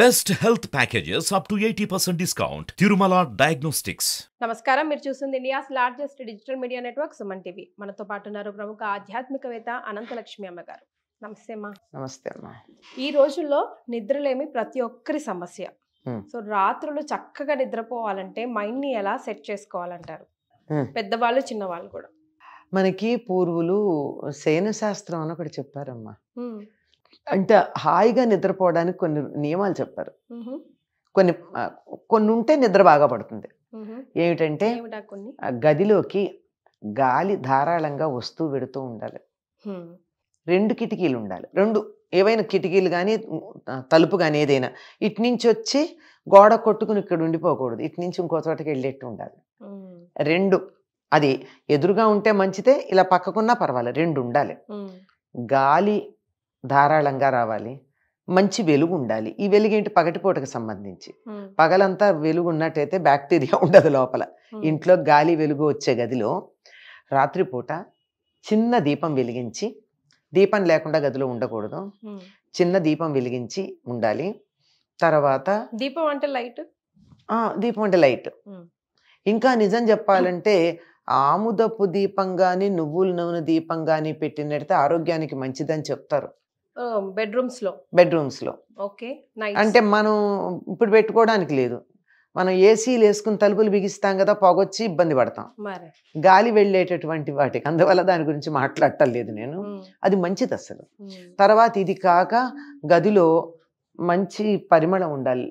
Best health packages up to eighty percent discount Tirumala diagnostics నమస్కారం మీరు చూస్తుంది India's largest digital media network Suman TV మనతో పాటు ఉన్నారు ప్రముఖ ఆధ్యాత్మికవేత్త అనంతలక్ష్మి అమ్మ గారు నమస్తే అమ్మా నమస్తే అమ్మా ఈ రోజుల్లో నిద్రలేమి ప్రతి ఒక్కరి సమస్య సో రాత్రులు చక్కగా నిద్రపోవాలంటే మైండ్ని ఎలా సెట్ చేసుకోవాలంటారు పెద్దవాళ్ళు చిన్నవాళ్ళు కూడా మనకి పూర్వులు శయన శాస్త్రం అని ఒకటి చెప్పారమ్మా అంటే హాయిగా నిద్రపోవడానికి కొన్ని నియమాలు చెప్పారు కొన్ని కొన్ని ఉంటే నిద్ర బాగా పడుతుంది ఏమిటంటే గదిలోకి గాలి ధారాళంగా వస్తూ వెడుతూ ఉండాలి రెండు కిటికీలు ఉండాలి రెండు ఏవైనా కిటికీలు కానీ తలుపు కానీ ఏదైనా ఇటు నుంచి వచ్చి గోడ కొట్టుకుని ఇక్కడ ఉండిపోకూడదు ఇటు నుంచి ఇంకో చోటకి వెళ్ళేట్టు ఉండాలి రెండు అది ఎదురుగా ఉంటే మంచిదే ఇలా పక్కకున్నా పర్వాలేదు రెండు ఉండాలి గాలి ధారాళంగా రావాలి మంచి వెలుగు ఉండాలి ఈ వెలుగు ఏంటి పగటిపూటకు సంబంధించి పగలంతా వెలుగు ఉన్నట్టయితే బ్యాక్టీరియా ఉండదు లోపల ఇంట్లో గాలి వెలుగు వచ్చే గదిలో రాత్రిపూట చిన్న దీపం వెలిగించి దీపం లేకుండా గదిలో ఉండకూడదు చిన్న దీపం వెలిగించి ఉండాలి తర్వాత దీపం అంటే లైట్ దీపం అంటే లైట్ ఇంకా నిజం చెప్పాలంటే ఆముదపు దీపం కానీ నువ్వుల నూనె దీపం కానీ పెట్టినట్టయితే ఆరోగ్యానికి మంచిదని చెప్తారు బెడ్రూమ్స్ లో బెడ్రూమ్స్ లో ఓకే అంటే మనం ఇప్పుడు పెట్టుకోవడానికి లేదు మనం ఏసీలు వేసుకుని తలుపులు బిగిస్తాం కదా పొగొచ్చి ఇబ్బంది పడతాం గాలి వెళ్ళేటటువంటి వాటికి అందువల్ల దాని గురించి మాట్లాడటం లేదు నేను అది మంచిది అసలు తర్వాత ఇది కాక గదిలో మంచి పరిమళం ఉండాలి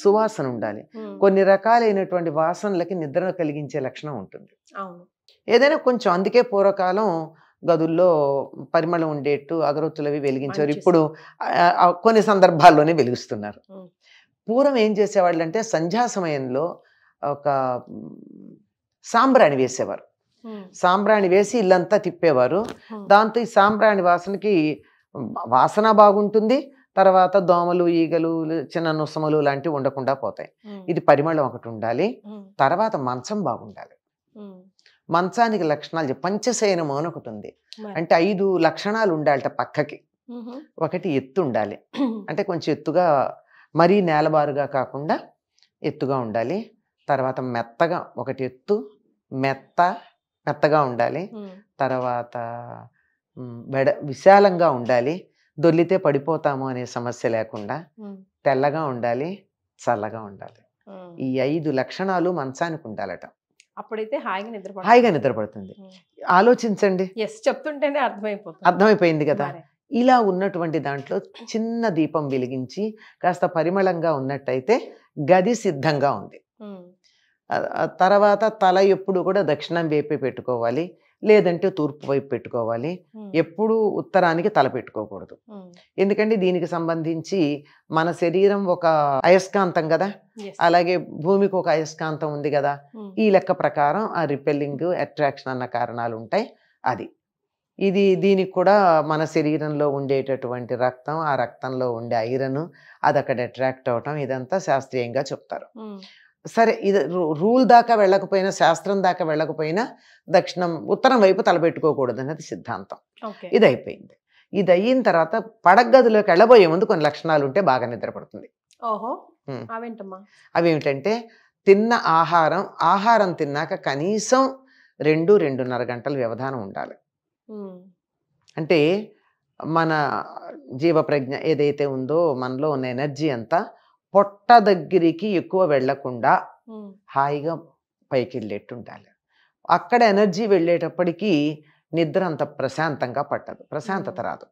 సువాసన ఉండాలి కొన్ని రకాలైనటువంటి వాసనలకి నిద్ర కలిగించే లక్షణం ఉంటుంది ఏదైనా కొంచెం అందుకే పూర్వకాలం గదుల్లో పరిమళం ఉండేట్టు అగరొత్తులు అవి వెలిగించారు ఇప్పుడు కొన్ని సందర్భాల్లోనే వెలిగిస్తున్నారు పూర్వం ఏం చేసేవాళ్ళు అంటే సంధ్యా సమయంలో ఒక సాంబ్రాణి వేసేవారు సాంబ్రాణి వేసి ఇల్లంతా తిప్పేవారు దాంతో ఈ సాంబ్రాణి వాసనకి వాసన బాగుంటుంది తర్వాత దోమలు ఈగలు చిన్న నుసములు లాంటివి ఉండకుండా పోతాయి ఇది పరిమళం ఒకటి ఉండాలి తర్వాత మంచం బాగుండాలి మంచానికి లక్షణాలు చెప్పి పంచశయనము అని ఒకటి ఉంది అంటే ఐదు లక్షణాలు ఉండాలట పక్కకి ఒకటి ఎత్తు ఉండాలి అంటే కొంచెం ఎత్తుగా మరీ నేలబారుగా కాకుండా ఎత్తుగా ఉండాలి తర్వాత మెత్తగా ఒకటి ఎత్తు మెత్త మెత్తగా ఉండాలి తర్వాత బెడ విశాలంగా ఉండాలి దొల్లితే పడిపోతాము అనే సమస్య లేకుండా తెల్లగా ఉండాలి చల్లగా ఉండాలి ఈ ఐదు లక్షణాలు మంచానికి ఉండాలట అప్పుడైతే హాయిగా నిద్ర హాయిగా నిద్రపడుతుంది ఆలోచించండి ఎస్ చెప్తుంటేనే అర్థమైపోతుంది అర్థమైపోయింది కదా ఇలా ఉన్నటువంటి దాంట్లో చిన్న దీపం వెలిగించి కాస్త పరిమళంగా ఉన్నట్టయితే గది సిద్ధంగా ఉంది తర్వాత తల ఎప్పుడు కూడా దక్షిణం వేపి పెట్టుకోవాలి లేదంటే తూర్పు వైపు పెట్టుకోవాలి ఎప్పుడు ఉత్తరానికి తల పెట్టుకోకూడదు ఎందుకంటే దీనికి సంబంధించి మన శరీరం ఒక అయస్కాంతం కదా అలాగే భూమికి ఒక అయస్కాంతం ఉంది కదా ఈ లెక్క ప్రకారం ఆ రిపెల్లింగ్ అట్రాక్షన్ అన్న కారణాలు ఉంటాయి అది ఇది దీనికి కూడా మన శరీరంలో ఉండేటటువంటి రక్తం ఆ రక్తంలో ఉండే ఐరన్ అది అక్కడ అట్రాక్ట్ అవటం ఇదంతా శాస్త్రీయంగా చెప్తారు సరే ఇది రూల్ దాకా వెళ్ళకపోయినా శాస్త్రం దాకా వెళ్ళకపోయినా దక్షిణం ఉత్తరం వైపు తలబెట్టుకోకూడదు అనేది సిద్ధాంతం ఇది అయిపోయింది ఇది అయిన తర్వాత పడగదిలోకి వెళ్ళబోయే ముందు కొన్ని లక్షణాలు ఉంటే బాగా నిద్రపడుతుంది అవేమిటంటే తిన్న ఆహారం ఆహారం తిన్నాక కనీసం రెండు రెండున్నర గంటల వ్యవధానం ఉండాలి అంటే మన జీవ ప్రజ్ఞ ఏదైతే ఉందో మనలో ఉన్న ఎనర్జీ అంతా పొట్ట దగ్గరికి ఎక్కువ వెళ్లకుండా హాయిగా పైకి వెళ్ళేట్టు ఉండాలి అక్కడ ఎనర్జీ వెళ్ళేటప్పటికీ నిద్ర అంత ప్రశాంతంగా పట్టదు ప్రశాంతత రాదు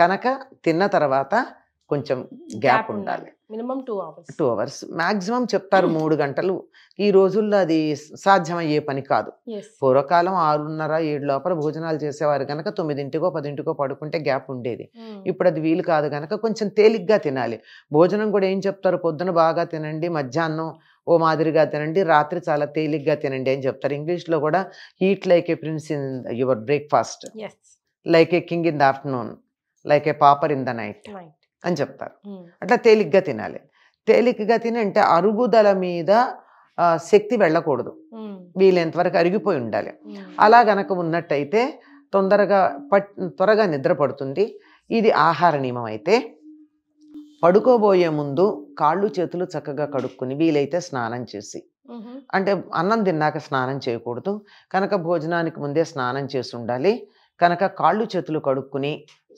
కనుక తిన్న తర్వాత కొంచెం గ్యాప్ ఉండాలి minimum two hours two hours maximum చెప్తారు hmm. మూడు గంటలు ఈ రోజుల్లో అది సాధ్యమయ్యే పని కాదు పూర్వకాలం ఆరున్నర ఏడు లోపల భోజనాలు చేసేవారు కనుక తొమ్మిదింటికో పదింటికో పడుకుంటే గ్యాప్ ఉండేది hmm. ఇప్పుడు అది వీలు కాదు కనుక కొంచెం తేలిగ్గా తినాలి భోజనం కూడా ఏం చెప్తారు పొద్దున బాగా తినండి మధ్యాహ్నం ఓ మాదిరిగా తినండి రాత్రి చాలా తేలిగ్గా తినండి అని చెప్తారు ఇంగ్లీష్లో కూడా eat like a prince in your breakfast like a king in the afternoon like a pauper in the night అని చెప్తారు అట్లా తేలిగ్గా తినాలి తేలికగా తిని అంటే అరుగుదల మీద శక్తి వెళ్ళకూడదు వీలైనంత వరకు అరిగిపోయి ఉండాలి అలా గనక ఉన్నట్టయితే తొందరగా పట్ త్వరగా నిద్ర పడుతుంది ఇది ఆహార నియమం అయితే పడుకోబోయే ముందు కాళ్ళు చేతులు చక్కగా కడుక్కుని వీలైతే స్నానం చేసి అంటే అన్నం తిన్నాక స్నానం చేయకూడదు కనుక భోజనానికి ముందే స్నానం చేసి ఉండాలి కనుక కాళ్ళు చేతులు కడుక్కుని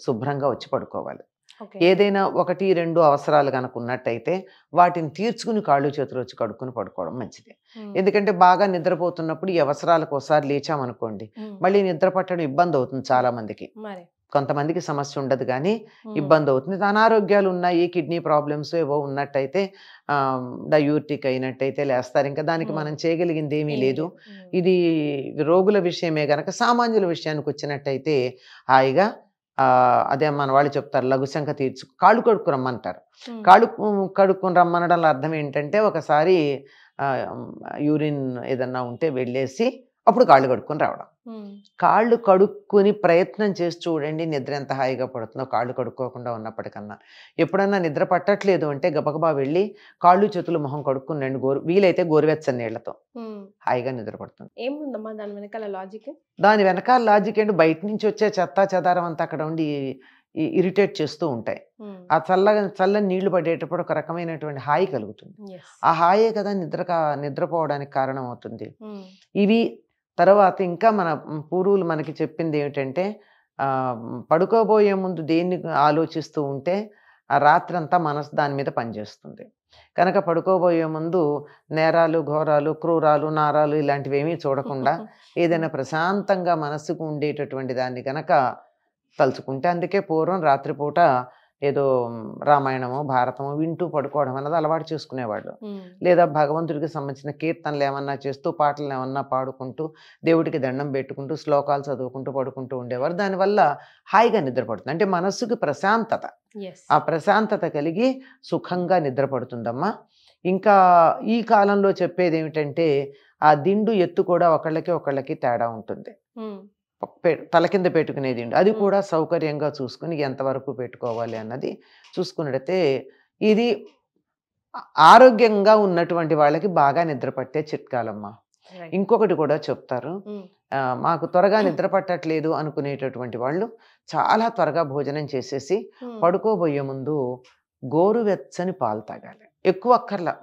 శుభ్రంగా వచ్చి పడుకోవాలి ఏదైనా ఒకటి రెండు అవసరాలు కనుక ఉన్నట్టయితే వాటిని తీర్చుకుని కాళ్ళు చేతులు వచ్చి కడుక్కుని పడుకోవడం మంచిది ఎందుకంటే బాగా నిద్రపోతున్నప్పుడు ఈ అవసరాలకు ఒకసారి లేచామనుకోండి మళ్ళీ నిద్ర పట్టడం ఇబ్బంది అవుతుంది చాలా మందికి కొంతమందికి సమస్య ఉండదు కానీ ఇబ్బంది అవుతుంది అనారోగ్యాలు ఉన్నాయి కిడ్నీ ప్రాబ్లమ్స్ ఏవో ఉన్నట్టయితే డయూర్టిక్ అయినట్టయితే లేస్తారు ఇంకా దానికి మనం చేయగలిగింది ఏమీ లేదు ఇది రోగుల విషయమే గనక సామాన్యుల విషయానికి వచ్చినట్టయితే హాయిగా అదే మన వాళ్ళు చెప్తారు లఘుశంఖ తీర్చు కాళ్ళు కడుక్కు రమ్మంటారు కాళ్ళు కడుక్కుని రమ్మనడంలో అర్థం ఏంటంటే ఒకసారి యూరిన్ ఏదన్నా ఉంటే వెళ్ళేసి అప్పుడు కాళ్ళు కడుక్కొని రావడం కాళ్ళు కడుక్కుని ప్రయత్నం చేసి చూడండి నిద్ర ఎంత హాయిగా పడుతుందో కాళ్ళు కడుక్కోకుండా ఉన్నప్పటికన్నా ఎప్పుడన్నా నిద్ర పట్టట్లేదు అంటే గబగబా వెళ్ళి కాళ్ళు చేతులు మొహం కడుక్కునండి గోరు వీలైతే గోరువెచ్చని నీళ్లతో హాయిగా నిద్ర పడుతుంది ఏముందమ్మా దాని వెనకాల లాజిక్ దాని వెనకాల లాజిక్ ఏంటి బయట నుంచి వచ్చే చెత్త చెదారం అంతా అక్కడ ఉండి ఇరిటేట్ చేస్తూ ఉంటాయి ఆ చల్లగా చల్లని నీళ్లు పడేటప్పుడు ఒక రకమైనటువంటి హాయి కలుగుతుంది ఆ హాయే కదా నిద్ర నిద్రపోవడానికి కారణం అవుతుంది ఇవి తర్వాత ఇంకా మన పూర్వులు మనకి చెప్పింది ఏమిటంటే పడుకోబోయే ముందు దేన్ని ఆలోచిస్తూ ఉంటే ఆ రాత్రంతా మనసు దాని మీద పనిచేస్తుంది కనుక పడుకోబోయే ముందు నేరాలు ఘోరాలు క్రూరాలు నారాలు ఇలాంటివి ఏమీ చూడకుండా ఏదైనా ప్రశాంతంగా మనస్సుకు ఉండేటటువంటి దాన్ని కనుక తలుచుకుంటే అందుకే పూర్వం రాత్రిపూట ఏదో రామాయణము భారతము వింటూ పడుకోవడం అన్నది అలవాటు చేసుకునేవాడు లేదా భగవంతుడికి సంబంధించిన కీర్తనలు ఏమన్నా చేస్తూ పాటలు ఏమన్నా పాడుకుంటూ దేవుడికి దండం పెట్టుకుంటూ శ్లోకాలు చదువుకుంటూ పడుకుంటూ ఉండేవారు దానివల్ల హాయిగా నిద్రపడుతుంది అంటే మనస్సుకి ప్రశాంతత ఆ ప్రశాంతత కలిగి సుఖంగా నిద్రపడుతుందమ్మా ఇంకా ఈ కాలంలో చెప్పేది ఏమిటంటే ఆ దిండు ఎత్తు కూడా ఒకళ్ళకి ఒకళ్ళకి తేడా ఉంటుంది తల కింద పెట్టుకునేది ఉండి అది కూడా సౌకర్యంగా చూసుకుని ఎంతవరకు పెట్టుకోవాలి అన్నది చూసుకున్నట్టయితే ఇది ఆరోగ్యంగా ఉన్నటువంటి వాళ్ళకి బాగా నిద్ర పట్టే చిట్కాలమ్మా ఇంకొకటి కూడా చెప్తారు మాకు త్వరగా నిద్ర పట్టట్లేదు అనుకునేటటువంటి వాళ్ళు చాలా త్వరగా భోజనం చేసేసి పడుకోబోయే ముందు గోరువెచ్చని పాలు తాగాలి ఎక్కువ అక్కర్లా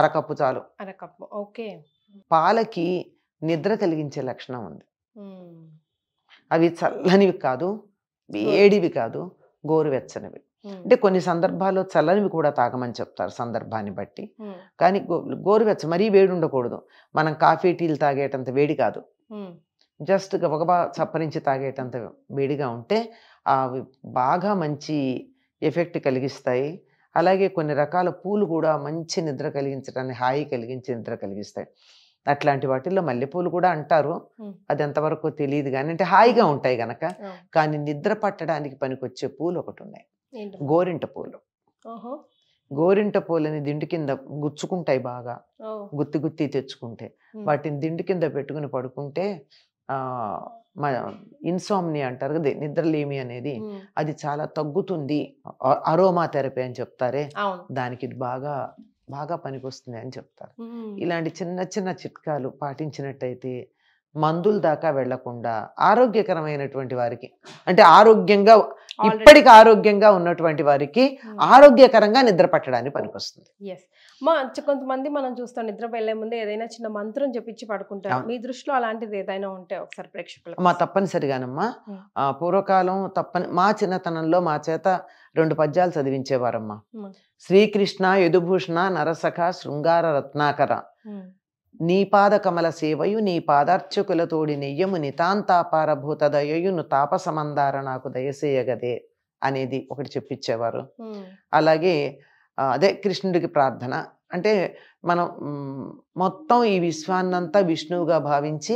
అరకప్పు చాలు అరకప్పు ఓకే పాలకి నిద్ర కలిగించే లక్షణం ఉంది అవి చల్లనివి కాదు వేడివి కాదు గోరువెచ్చనివి అంటే కొన్ని సందర్భాల్లో చల్లనివి కూడా తాగమని చెప్తారు సందర్భాన్ని బట్టి కానీ గోరువెచ్చ మరీ వేడి ఉండకూడదు మనం కాఫీ టీలు తాగేటంత వేడి కాదు జస్ట్ ఒక చప్పరించి తాగేటంత వేడిగా ఉంటే అవి బాగా మంచి ఎఫెక్ట్ కలిగిస్తాయి అలాగే కొన్ని రకాల పూలు కూడా మంచి నిద్ర కలిగించడానికి హాయి కలిగించి నిద్ర కలిగిస్తాయి అట్లాంటి వాటిల్లో మల్లెపూలు కూడా అంటారు అది ఎంతవరకు తెలియదు కానీ అంటే హాయిగా ఉంటాయి గనక కానీ నిద్ర పట్టడానికి పనికొచ్చే పూలు ఒకటి ఉన్నాయి గోరింట పూలు గోరింట పూలని దిండి దిండు కింద గుచ్చుకుంటాయి బాగా గుత్తి గుత్తి తెచ్చుకుంటే వాటిని దిండు కింద పెట్టుకుని పడుకుంటే ఇన్సోమ్ని అంటారు కదా నిద్రలేమి అనేది అది చాలా తగ్గుతుంది అరోమా థెరపీ అని చెప్తారే దానికి బాగా బాగా పనికొస్తుంది అని చెప్తారు ఇలాంటి చిన్న చిన్న చిట్కాలు పాటించినట్టయితే మందుల దాకా వెళ్లకుండా ఆరోగ్యకరమైనటువంటి వారికి అంటే ఆరోగ్యంగా ఇప్పటికి ఆరోగ్యంగా ఉన్నటువంటి వారికి ఆరోగ్యకరంగా నిద్ర పట్టడానికి పనికొస్తుంది మా కొంతమంది మనం చూస్తాం నిద్ర వెళ్లే ముందే ఏదైనా చిన్న మంత్రం చెప్పించి పడుకుంటారు మీ దృష్టిలో అలాంటిది ఏదైనా ఉంటే ఒకసారి ప్రేక్షకులు మా తప్పనిసరిగానమ్మా పూర్వకాలం తప్పని మా చిన్నతనంలో మా చేత రెండు పద్యాలు చదివించేవారమ్మా శ్రీకృష్ణ యదుభూషణ నరసఖ శృంగార రత్నాకర నీ పాద కమల సేవయు నీ పాదార్చకుల తోడి నెయ్యము నితాంతాపారభూత దయయును తాపసమందార నాకు దయసేయగదే అనేది ఒకటి చెప్పించేవారు అలాగే అదే కృష్ణుడికి ప్రార్థన అంటే మనం మొత్తం ఈ విశ్వాన్నంతా విష్ణువుగా భావించి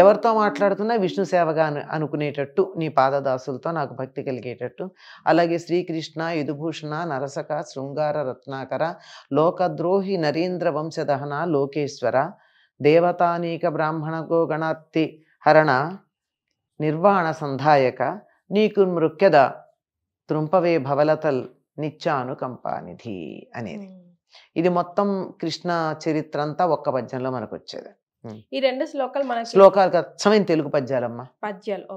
ఎవరితో మాట్లాడుతున్నా విష్ణు సేవగా అనుకునేటట్టు నీ పాదదాసులతో నాకు భక్తి కలిగేటట్టు అలాగే శ్రీకృష్ణ యుధుభూషణ నరసక శృంగార రత్నాకర లోకద్రోహి నరేంద్ర వంశదహన లోకేశ్వర దేవతానీక బ్రాహ్మణ గోగణాత్తి హరణ నిర్వాణ సంధాయక నీకు మృక్యద తృంపవే భవలతల్ నిత్యానుకంపానిధి అనేది ఇది మొత్తం కృష్ణ చరిత్ర అంతా ఒక్క పద్యంలో మనకు వచ్చేది ఈ రెండు శ్లోకాలు మన శ్లోకాలు అచ్చమైన తెలుగు పద్యాలమ్మా పద్యాలు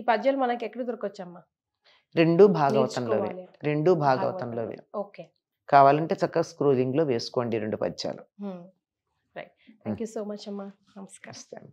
ఈ పద్యాలు మనకి ఎక్కడ దొరకొచ్చమ్మా రెండు భాగవతంలోవి రెండు భాగవతంలోవి ఓకే కావాలంటే చక్కగా లో వేసుకోండి రెండు పద్యాలు థ్యాంక్ యూ సో మచ్ అమ్మా నమస్కారం